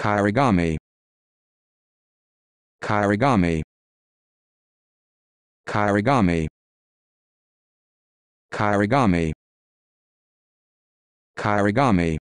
Kairigami. Kairigami. Kairigami. Kairigami. Kairigami.